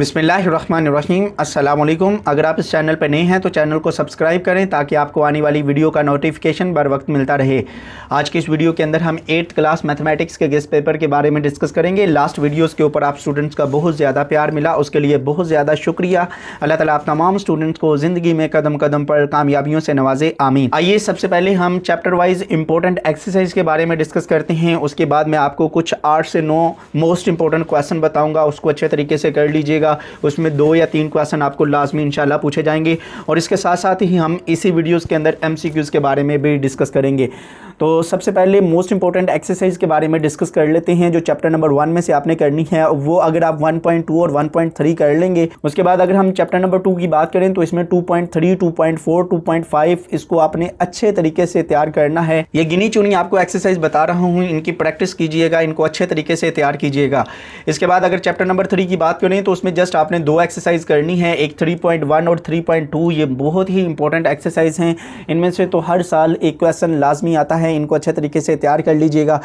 बिसमीम अल्लाम अगर आप इस चैनल पर नए हैं तो चैनल को सब्सक्राइब करें ताकि आपको आने वाली वीडियो का नोटिफिकेशन बर वक्त मिलता रहे आज की इस वीडियो के अंदर हम एट्थ क्लास मैथमेटिक्स के गेस्ट पेपर के बारे में डिस्कस करेंगे लास्ट वीडियोज़ के ऊपर आप स्टूडेंट्स का बहुत ज़्यादा प्यार मिला उसके लिए बहुत ज़्यादा शुक्रिया अल्लाह ताला आप तमाम स्टूडेंट्स को ज़िंदगी में कदम कदम पर कामयाबियों से नवाजे आमीन आइए सबसे पहले हम चैप्टर वाइज इंपॉर्टेंट एक्सरसाइज के बारे में डिस्कस करते हैं उसके बाद मैं आपको कुछ आठ से नौ मोस्ट इंपॉर्टेंट क्वेश्चन बताऊँगा उसको अच्छे तरीके से कर लीजिएगा रहेगा उसमें दो या तीन क्वेश्चन आपको लाजमी इंशाल्लाह पूछे जाएंगे और इसके साथ साथ ही हम इसी वीडियोज़ के अंदर एम के बारे में भी डिस्कस करेंगे तो सबसे पहले मोस्ट इंपॉर्टेंट एक्सरसाइज के बारे में डिस्कस कर लेते हैं जो चैप्टर नंबर वन में से आपने करनी है वो अगर आप 1.2 और 1.3 कर लेंगे उसके बाद अगर हम चैप्टर नंबर टू की बात करें तो इसमें 2.3, 2.4, 2.5 इसको आपने अच्छे तरीके से तैयार करना है ये गिनी चुनी आपको एक्सरसाइज बता रहा हूँ इनकी प्रैक्टिस कीजिएगा इनको अच्छे तरीके से तैयार कीजिएगा इसके बाद अगर चैप्टर नंबर थ्री की बात करें तो उसमें जस्ट आपने दो एक्सरसाइज करनी है एक वन और टू ये बहुत ही इंपॉर्टेंट एक्सरसाइज हैं इनमें से तो हर साल एक क्वेश्चन लाजमी आता है हैं इनको अच्छे तरीके से तैयार कर लीजिएगा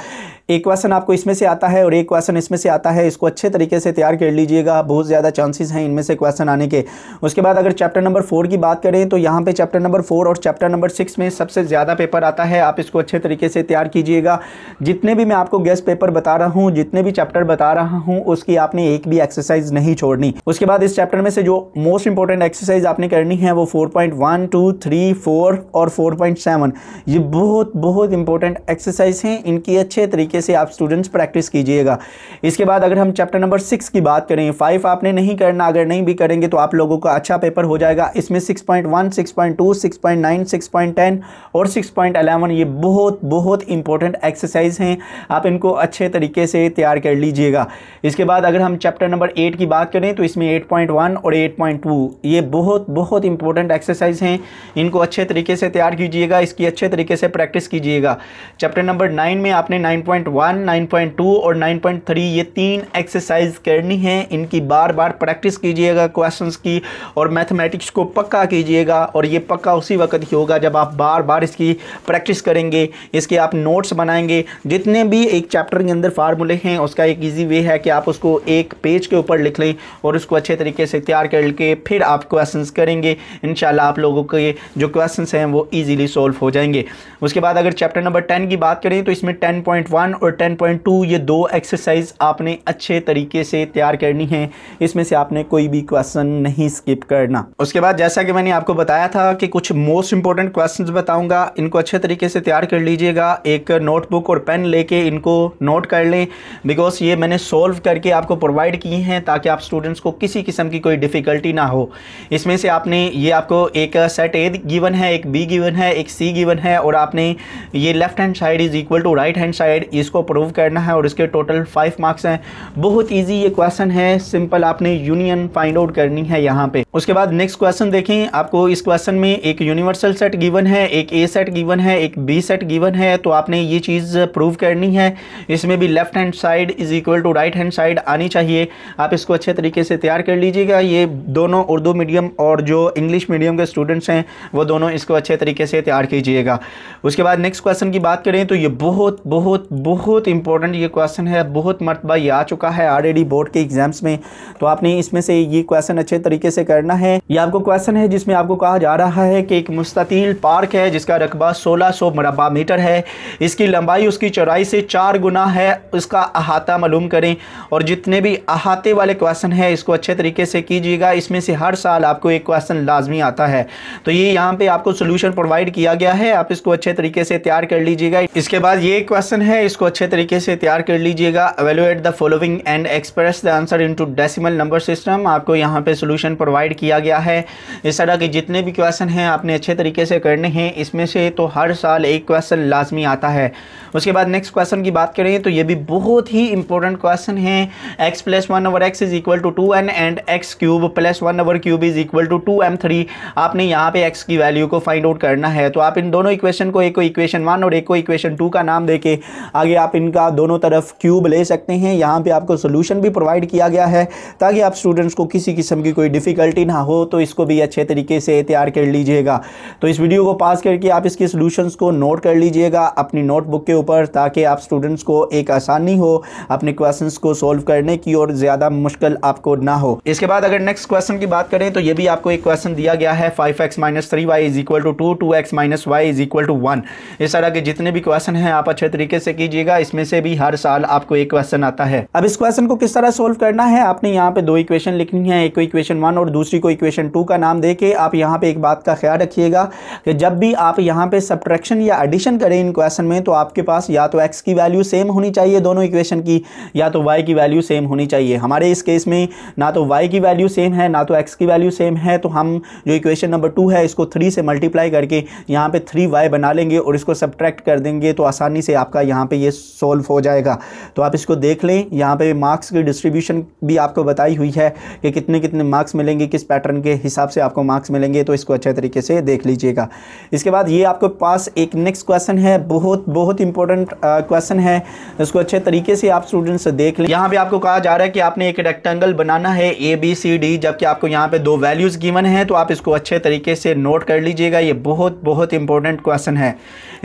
एक क्वेश्चन आपको इसमें से आता है और एक क्वेश्चन इसमें से आता है इसको अच्छे तरीके से तैयार कर लीजिएगा बहुत ज़्यादा चांसेस हैं इनमें से क्वेश्चन आने के उसके बाद अगर चैप्टर नंबर फोर की बात करें तो यहाँ पर चैप्टर नंबर फोर और चैप्टर नंबर सिक्स में सबसे ज़्यादा पेपर आता है आप इसको अच्छे तरीके से तैयार कीजिएगा जितने भी मैं आपको गेस्ट पेपर बता रहा हूँ जितने भी चैप्टर बता रहा हूँ उसकी आपने एक भी एक्सरसाइज नहीं छोड़नी उसके बाद इस चैप्टर में से जो मोस्ट इंपॉर्टेंट एक्सरसाइज आपने करनी है वो four point one two three four और फोर पॉइंट सेवन ये बहुत बहुत इंपॉर्टेंट एक्सरसाइज हैं इनकी अच्छे तरीके से आप स्टूडेंट्स प्रैक्टिस कीजिएगा इसके बाद अगर हम चैप्टर नंबर सिक्स की बात करें फाइव आपने नहीं करना अगर नहीं भी करेंगे तो आप लोगों का अच्छा पेपर हो जाएगा इसमें six point one six point two six point nine six point ten और सिक्स पॉइंट अलेवन ये बहुत बहुत इंपॉर्टेंट एक्सरसाइज हैं आप इनको अच्छे तरीके से तैयार कर लीजिएगा इसके बाद अगर हम चैप्टर नंबर एट की बात करें तो इसमें एट पॉइंट वन और एट पॉइंट टू ये बहुत बहुत इंपॉर्टेंट एक्सरसाइज हैं इनको अच्छे तरीके से तैयार कीजिएगा इसकी अच्छे तरीके से प्रैक्टिस कीजिएगा मिलेगा चैप्टर नंबर नाइन में आपने 9.1, 9.2 और 9.3 ये तीन एक्सरसाइज करनी है इनकी बार बार प्रैक्टिस कीजिएगा क्वेश्चन की और मैथमेटिक्स को पक्का कीजिएगा और ये पक्का उसी वक्त ही होगा जब आप बार बार इसकी प्रैक्टिस करेंगे इसके आप नोट्स बनाएंगे जितने भी एक चैप्टर के अंदर फार्मूले हैं उसका एक ईजी वे है कि आप उसको एक पेज के ऊपर लिख लें और उसको अच्छे तरीके से तैयार करके फिर आप क्वेश्चन करेंगे इन आप लोगों के जो क्वेश्चन हैं वो ईजिली सॉल्व हो जाएंगे उसके बाद अगर चैप्टर नंबर टेन की बात करें तो इसमें टेन पॉइंट वन और टेन पॉइंट टू ये दो एक्सरसाइज आपने अच्छे तरीके से तैयार करनी है इसमें से आपने कोई भी क्वेश्चन नहीं स्किप करना उसके बाद जैसा कि मैंने आपको बताया था कि कुछ मोस्ट इंपॉर्टेंट क्वेश्चन बताऊँगा इनको अच्छे तरीके से तैयार कर लीजिएगा एक नोटबुक और पेन लेके इनको नोट कर लें बिकॉज ये मैंने सोल्व करके आपको प्रोवाइड किए हैं ताकि आप स्टूडेंट्स को किसी किस्म की कोई डिफ़िकल्टी ना हो इसमें से आपने ये आपको एक सेट ए गिवन है एक बी गिवन है एक सी गिवन है और आपने ये left hand side is equal to right hand side इसको प्रूव करना है और इसके टोटल फाइव मार्क्स हैं बहुत ईजी ये क्वेश्चन है सिंपल आपने यूनियन फाइंड आउट करनी है यहाँ पे उसके बाद नेक्स्ट क्वेश्चन देखें आपको इस क्वेश्चन में एक यूनिवर्सल सेट गिवन है एक ए सेट गिवन है एक बी सेट गिवन है तो आपने ये चीज़ प्रूव करनी है इसमें भी left hand side is equal to right hand side आनी चाहिए आप इसको अच्छे तरीके से तैयार कर लीजिएगा ये दोनों उर्दू मीडियम और जो इंग्लिश मीडियम के स्टूडेंट्स हैं वो दोनों इसको अच्छे तरीके से तैयार कीजिएगा उसके बाद नेक्स्ट क्वेश्चन की बात करें तो ये बहुत बहुत बहुत इंपॉर्टेंट ये क्वेश्चन है बहुत मरतबा ये आ चुका है आलरेडी बोर्ड के एग्जाम्स में तो आपने इसमें से ये क्वेश्चन अच्छे तरीके से करना है ये आपको क्वेश्चन है जिसमें आपको कहा जा रहा है कि एक मुस्तिल पार्क है जिसका रकबा सोलह सौ मरबा मीटर है इसकी लंबाई उसकी चौड़ाई से चार गुना है उसका अहाता मालूम करें और जितने भी अहाते वाले क्वेश्चन है इसको अच्छे तरीके से कीजिएगा इसमें से हर साल आपको एक क्वेश्चन लाजमी आता है तो ये यहाँ पर आपको सोल्यूशन प्रोवाइड किया गया है आप इसको अच्छे तरीके से तैयार तैयार कर लीजिएगा इसके बाद ये क्वेश्चन है इसको अच्छे तरीके से तैयार कर लीजिएगा evaluate the following and express the answer into decimal number system आपको यहाँ पे सोल्यूशन प्रोवाइड किया गया है इस तरह के जितने भी क्वेश्चन हैं आपने अच्छे तरीके से करने हैं इसमें से तो हर साल एक क्वेश्चन लाजमी आता है उसके बाद नेक्स्ट क्वेश्चन की बात करें तो ये भी बहुत ही इंपॉर्टेंट क्वेश्चन है x plus one over x is equal to two n and x cube plus one over cube is equal to two m three आपने यहाँ पे एक्स की वैल्यू को फाइंड आउट करना है तो आप इन दोनों इक्वेशन को एक इक्वेशन वन और एक को इक्वेशन टू का नाम देके आगे आप इनका दोनों तरफ क्यूब ले सकते हैं यहाँ पे आपको सोल्यूशन भी प्रोवाइड किया गया है ताकि आप स्टूडेंट्स को किसी किस्म की कोई डिफ़िकल्टी ना हो तो इसको भी अच्छे तरीके से तैयार कर लीजिएगा तो इस वीडियो को पास करके आप इसके सोल्यूशन को नोट कर लीजिएगा अपनी नोटबुक के ऊपर ताकि आप स्टूडेंट्स को एक आसानी हो अपने क्वेश्चन को सोल्व करने की और ज़्यादा मुश्किल आपको ना हो इसके बाद अगर नेक्स्ट क्वेश्चन की बात करें तो ये भी आपको एक क्वेश्चन दिया गया है five X minus three Y is equal to two two X minus Y is equal to one इस सारा के जितने भी क्वेश्चन हैं आप अच्छे तरीके से कीजिएगा इसमें से भी हर साल आपको एक क्वेश्चन आता है अब इस क्वेश्चन को किस तरह सोल्व करना है आपने यहाँ पे दो इक्वेशन लिखनी है एक को इक्वेशन वन और दूसरी को इक्वेशन टू का नाम देके आप यहाँ पे एक बात का ख्याल रखिएगा कि जब भी आप यहाँ पे सब्ट्रैक्शन या एडिशन करें इन क्वेश्चन में तो आपके पास या तो एक्स की वैल्यू सेम होनी चाहिए दोनों इक्वेशन की या तो वाई की वैल्यू सेम होनी चाहिए हमारे इस केस में ना तो वाई की वैल्यू सेम है ना तो एक्स की वैल्यू सेम है तो हम जो इक्वेशन नंबर टू है इसको थ्री से मल्टीप्लाई करके यहाँ पे थ्री वाई बना लेंगे और इसको सब्ट्रैक्ट कर देंगे तो आसानी से आपका यहाँ पे ये सोल्व हो जाएगा तो आप इसको देख लें यहाँ पे मार्क्स की डिस्ट्रीब्यूशन भी आपको बताई हुई है कि कितने कितने मार्क्स मिलेंगे किस पैटर्न के हिसाब से आपको मार्क्स मिलेंगे तो इसको अच्छे तरीके से देख लीजिएगा इसके बाद ये आपके पास एक नेक्स्ट क्वेश्चन है बहुत बहुत इंपॉर्टेंट क्वेश्चन है इसको अच्छे तरीके से आप स्टूडेंट्स देख लें यहाँ पर आपको कहा जा रहा है कि आपने एक रेक्टेंगल बनाना है ए बी सी डी जबकि आपको यहाँ पर दो वैल्यूज़ गिवन है तो आप इसको अच्छे तरीके से नोट कर लीजिएगा ये बहुत बहुत इंपॉर्टेंट क्वेश्चन है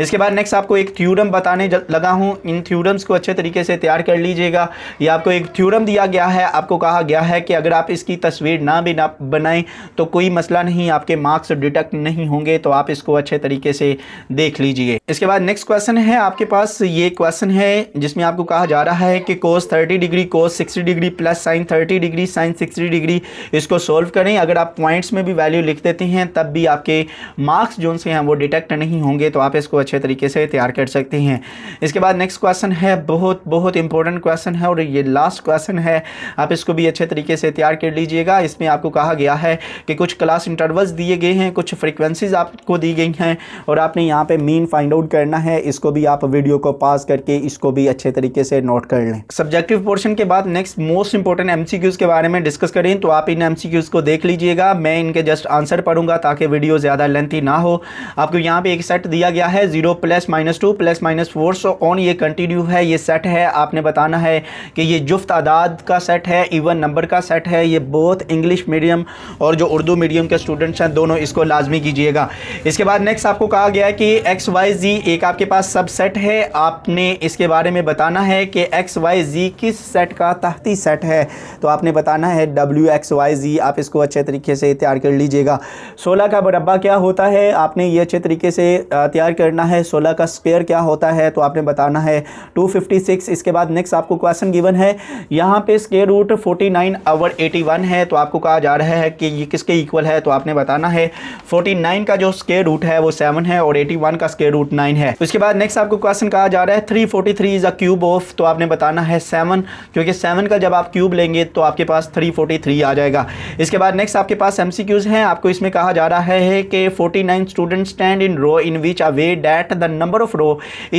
इस इसके बाद नेक्स्ट आपको एक थ्यूरम बताने लगा हूँ इन थ्यूरम्स को अच्छे तरीके से तैयार कर लीजिएगा ये आपको एक थ्यूरम दिया गया है आपको कहा गया है कि अगर आप इसकी तस्वीर ना भी ना बनाएं तो कोई मसला नहीं आपके मार्क्स डिटेक्ट नहीं होंगे तो आप इसको अच्छे तरीके से देख लीजिए इसके बाद नेक्स्ट क्वेश्चन है आपके पास ये क्वेश्चन है जिसमें आपको कहा जा रहा है कि cos thirty degree cos sixty degree plus sine thirty degree sine sixty degree इसको सोल्व करें अगर आप पॉइंट्स में भी वैल्यू लिख देते हैं तब भी आपके मार्क्स जो से हैं वो डिटेक्ट नहीं होंगे तो आप इसको अच्छे तरीके से तैयार कर सकती हैं इसके बाद नेक्स्ट क्वेश्चन है बहुत बहुत इंपॉर्टेंट क्वेश्चन है और ये लास्ट क्वेश्चन है आप इसको भी अच्छे तरीके से तैयार कर लीजिएगा इसमें आपको कहा गया है कि कुछ क्लास इंटरवल्स दिए गए हैं कुछ फ्रिक्वेंसीज आपको दी गई हैं और आपने यहाँ पर मीन फाइंड आउट करना है इसको भी आप वीडियो को पास करके इसको भी अच्छे तरीके से नोट कर लें सब्जेक्टिव पोर्शन के बाद नेक्स्ट मोस्ट इंपॉर्टेंट एम के बारे में डिस्कस करें तो आप इन एम को देख लीजिएगा मैं इनके जस्ट आंसर पढ़ूंगा ताकि वीडियो ज़्यादा लेंथी ना हो आपको यहाँ पे एक सेट दिया गया है zero plus minus two plus minus four so on ये कंटिन्यू है ये सेट है आपने बताना है कि ये जुफ्त आदाद का सेट है इवन नंबर का सेट है ये बहुत इंग्लिश मीडियम और जो उर्दू मीडियम के स्टूडेंट्स हैं दोनों इसको लाजमी कीजिएगा इसके बाद नेक्स्ट आपको कहा गया है कि एक्स वाई जी एक आपके पास सब सेट है आपने इसके बारे में बताना है कि एक्स वाई जी किस सेट का तहती सेट है तो आपने बताना है डब्ल्यू एक्स वाई जी आप इसको अच्छे तरीके से तैयार कर लीजिएगा सोलह का मुरबा क्या होता है आपने ये अच्छे तरीके से तैयार करना है है सोलह का स्क्वेयर क्या होता है तो आपने बताना है टू फिफ्टी सिक्स इसके बाद नेक्स्ट आपको क्वेश्चन गिवन है यहाँ पे square root forty nine our eighty one है तो आपको कहा जा रहा है कि ये किसके इक्वल है तो आपने बताना है फोर्टी नाइन का जो स्केयर रूट है वो सेवन है और एटी वन का स्केयर रूट नाइन है उसके बाद नेक्स्ट आपको क्वेश्चन कहा जा रहा है three forty three is a cube of तो आपने बताना है सेवन क्योंकि सेवन का जब आप क्यूब लेंगे तो आपके पास थ्री फोर्टी थ्री आ जाएगा इसके बाद नेक्स्ट आपके पास एम सी क्यूज़ हैं आपको इसमें कहा जा रहा है कि forty nine student stand in row in which a way that that the number of row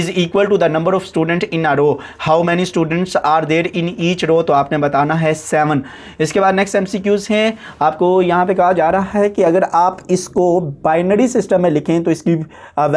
is equal to the number of student in a row how many students are there in each row तो आपने बताना है seven इसके बाद next M C Qs हैं आपको यहाँ पे कहा जा रहा है कि अगर आप इसको बाइनरी सिस्टम में लिखें तो इसकी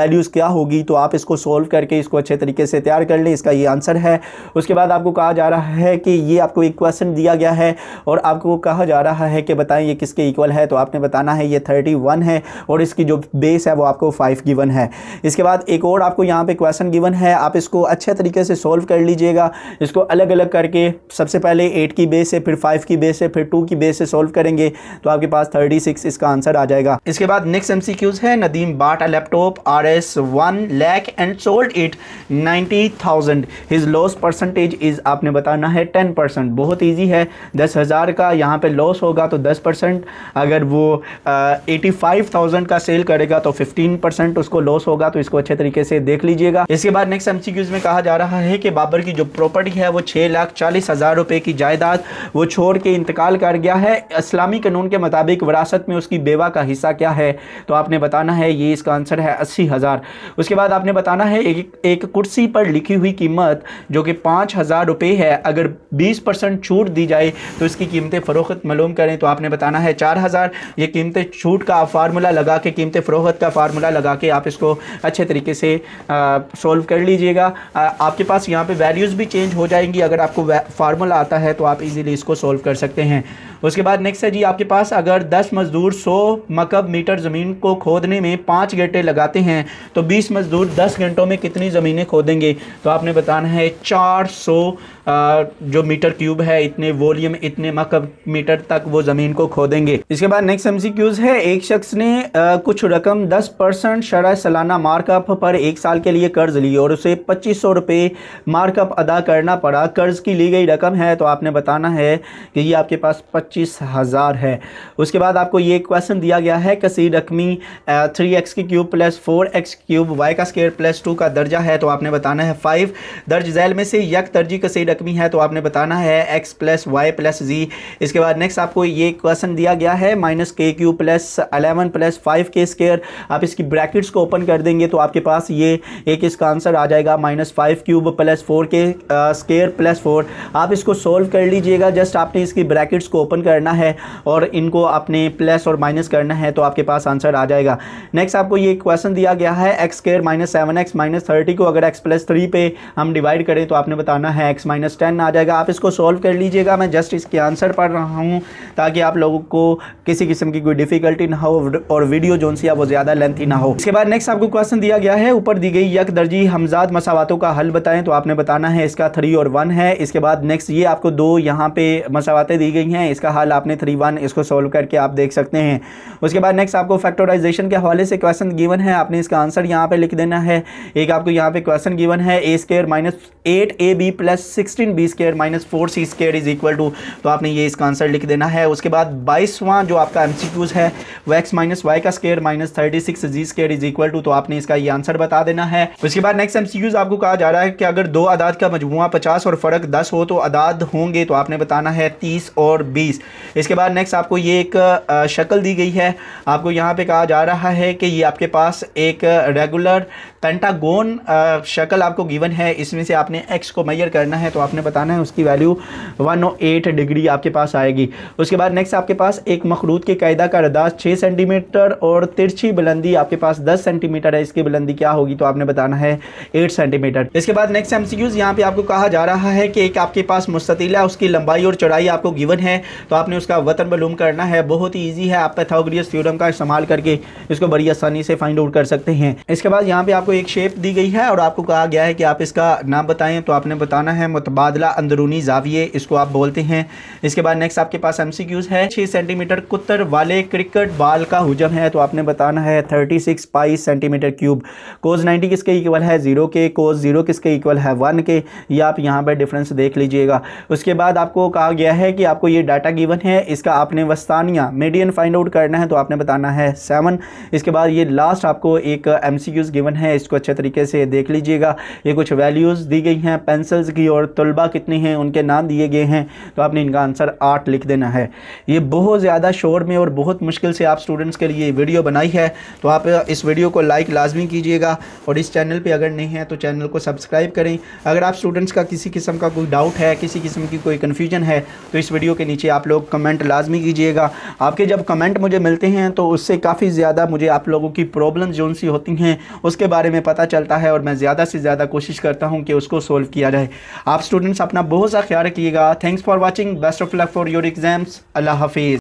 वैल्यूज़ क्या होगी तो आप इसको सोल्व करके इसको अच्छे तरीके से तैयार कर लें इसका ये आंसर है उसके बाद आपको कहा जा रहा है कि ये आपको एक क्वेश्चन दिया गया है और आपको कहा जा रहा है कि बताएं ये किसके इक्वल है तो आपने बताना है ये थर्टी है और इसकी जो बेस है वो आपको फाइव गिवन है इसके बाद बाद एक और आपको यहाँ पे क्वेश्चन गिवन है आप इसको अच्छे तरीके से सॉल्व कर लीजिएगा इसको अलग अलग करके सबसे पहले एट की बेस से फिर फाइव की बेस से फिर टू की बेस से सॉल्व करेंगे तो आपके पास थर्टी सिक्स इसका आंसर आ जाएगा इसके बाद नेक्स्ट एम सी क्यूज़ है Nadeem bought a laptop R S one lakh and sold it ninety thousand his loss percentage is आपने बताना है टेन परसेंट बहुत ईजी है दस हज़ार का यहाँ पर लॉस होगा तो दस परसेंट अगर वो एटी फाइव थाउजेंड का सेल करेगा तो फिफ्टीन परसेंट उसको लॉस होगा तो इसको अच्छे तरीके से देख लीजिएगा इसके बाद नेक्स्ट एमसीक्यूज में कहा जा रहा है कि बाबर की जो प्रॉपर्टी है वो छः लाख चालीस हज़ार रुपये की जायदाद वो छोड़ के इंतकाल कर गया है इस्लामी कानून के मुताबिक विरासत में उसकी बेवा का हिस्सा क्या है तो आपने बताना है ये इसका आंसर है अस्सी हज़ार उसके बाद आपने बताना है एक, एक कुर्सी पर लिखी हुई कीमत जो कि पाँच हज़ार रुपये है अगर बीस परसेंट छूट दी जाए तो इसकी कीमतें फ़रोख्त मालूम करें तो आपने बताना है चार हज़ार ये कीमतें छूट का फार्मूला लगा के कीमतें फ़रोख्त का फार्मूला लगा के आप इसको अच्छे तरीके से सॉल्व कर लीजिएगा आपके पास यहाँ पे वैल्यूज़ भी चेंज हो जाएंगी अगर आपको फार्मूला आता है तो आप इजीली इसको सॉल्व कर सकते हैं उसके बाद नेक्स्ट है जी आपके पास अगर 10 मज़दूर 100 मकब मीटर ज़मीन को खोदने में पाँच घंटे लगाते हैं तो 20 मज़दूर 10 घंटों में कितनी ज़मीनें खोदेंगे तो आपने बताना है 400 जो मीटर क्यूब है इतने वॉल्यूम इतने मकब मीटर तक वो ज़मीन को खोदेंगे इसके बाद नेक्स्ट एम है एक शख्स ने कुछ रकम दस परसेंट शरा सालाना मार्कअप पर एक साल के लिए कर्ज ली और उसे पच्चीस सौ रुपये मार्कअप अदा करना पड़ा कर्ज की ली गई रकम है तो आपने बताना है कि ये आपके पास पच्चीस हज़ार है उसके बाद आपको ये क्वेश्चन दिया गया है कसी रकमी थ्री एक्स की cube plus four x cube y का स्केयर प्लस टू का दर्जा है तो आपने बताना है फाइव दर्ज जैल में से यक तरजी कसी रकमी है तो आपने बताना है x plus y plus z इसके बाद नेक्स्ट आपको ये क्वेश्चन दिया गया है minus k q plus eleven plus five k square आप इसकी ब्रैकेट्स को ओपन कर देंगे तो आपके पास ये एक इसका आंसर आ जाएगा minus five cube plus four k square plus four आप इसको सोल्व कर लीजिएगा जस्ट आपने इसकी ब्रैकेट्स को ओपन करना है और इनको आपने प्लस और माइनस करना है तो आपके पास आंसर आ जाएगा नेक्स्ट आपको ये क्वेश्चन दिया गया है x square minus seven x minus thirty को अगर एक्स प्लस थ्री पे हम डिवाइड करें तो आपने बताना है एक्स माइनस माइनस टेन आ जाएगा आप इसको सॉल्व कर लीजिएगा मैं जस्ट इसके आंसर पढ़ रहा हूँ ताकि आप लोगों को किसी किस्म की कोई डिफिकल्टी ना हो और वीडियो जो सी वो ज़्यादा लेंथी ना हो इसके बाद नेक्स्ट आपको क्वेश्चन दिया गया है ऊपर दी गई यक दर्जी हमजाद मसावतों का हल बताएं तो आपने बताना है इसका थ्री और वन है इसके बाद नेक्स्ट ये आपको दो यहाँ पे मसावतें दी गई हैं इसका हल आपने थ्री वन इसको सोल्व करके आप देख सकते हैं उसके बाद नेक्स्ट आपको फैक्टोराइजेशन के हवाले से क्वेश्चन गिवन है आपने इसका आंसर यहाँ पर लिख देना है एक आपको यहाँ पे क्वेश्चन गिवन है a square minus eight a b plus six sixteen b square minus four c square is equal to तो आपने ये इसका आंसर लिख देना है उसके बाद बाईसवां जो आपका एम सी क्यूज़ है वो एक्स माइनस वाई का square minus thirty six z square is equal to तो आपने इसका ये आंसर बता देना है उसके बाद नेक्स्ट एम सी क्यूज़ आपको कहा जा रहा है कि अगर दो अदाद का मजमुआ पचास और फ़र्क दस हो तो अदाद होंगे तो आपने बताना है तीस और बीस इसके बाद नेक्स्ट आपको ये एक शक्ल दी गई है आपको यहाँ पे कहा जा रहा है कि ये आपके पास एक रेगुलर पेंटागोन शक्ल आपको गिवन है इसमें से आपने एक्स को मैयर करना है तो आपने बताना है उसकी वैल्यू 108 डिग्री आपके पास आएगी उसके बाद नेक्स्ट आपके पास एक मखरूद के कायदा का रदास 6 सेंटीमीटर और तिरछी बुलंदी आपके पास 10 सेंटीमीटर है इसकी बुलंदी क्या होगी तो आपने बताना है 8 सेंटीमीटर इसके बाद नेक्स्ट एम सी यहाँ पे आपको कहा जा रहा है कि एक आपके पास मुस्तिल है उसकी लंबाई और चौड़ाई आपको गिवन है तो आपने उसका वतन मलूम करना है बहुत ही ईजी है आप पैथोग्रियस थ्योरम का इस्तेमाल करके इसको बड़ी आसानी से फाइंड आउट कर सकते हैं इसके बाद यहाँ पर आपको एक शेप दी गई है और आपको कहा गया है कि आप इसका नाम बताएं तो आपने बताना है मुतब तबादला अंदरूनी जाविये इसको आप बोलते हैं इसके बाद नेक्स्ट आपके पास एम है छः सेंटीमीटर कुत्तर वाले क्रिकेट बाल का हुजम है तो आपने बताना है thirty six pi centimetre cube cos ninety किसके इक्वल है ज़ीरो के कोज ज़ीरो किसके इक्वल है वन के ये आप यहाँ पर डिफरेंस देख लीजिएगा उसके बाद आपको कहा गया है कि आपको ये डाटा गिवन है इसका आपने वस्तानिया मीडियन फाइंड आउट करना है तो आपने बताना है सेवन इसके बाद ये लास्ट आपको एक एम गिवन है इसको अच्छे तरीके से देख लीजिएगा ये कुछ वैल्यूज़ दी गई हैं पेंसिल्स की और तो तलबा कितने हैं उनके नाम दिए गए हैं तो आपने इनका आंसर आठ लिख देना है ये बहुत ज़्यादा शोर में और बहुत मुश्किल से आप स्टूडेंट्स के लिए वीडियो बनाई है तो आप इस वीडियो को लाइक लाजमी कीजिएगा और इस चैनल पर अगर नहीं है तो चैनल को सब्सक्राइब करें अगर आप स्टूडेंट्स का किसी किस्म का कोई डाउट है किसी किस्म की कोई कन्फ्यूजन है तो इस वीडियो के नीचे आप लोग कमेंट लाजमी कीजिएगा आपके जब कमेंट मुझे मिलते हैं तो उससे काफ़ी ज़्यादा मुझे आप लोगों की प्रॉब्लम जो सी होती हैं उसके बारे में पता चलता है और मैं ज़्यादा से ज़्यादा कोशिश करता हूँ कि उसको सोल्व किया जाए आप स्टूडेंट्स अपना बहुत सा ख्याल रखिएगा thanks for watching best of luck for your exams अल्लाह हाफिज़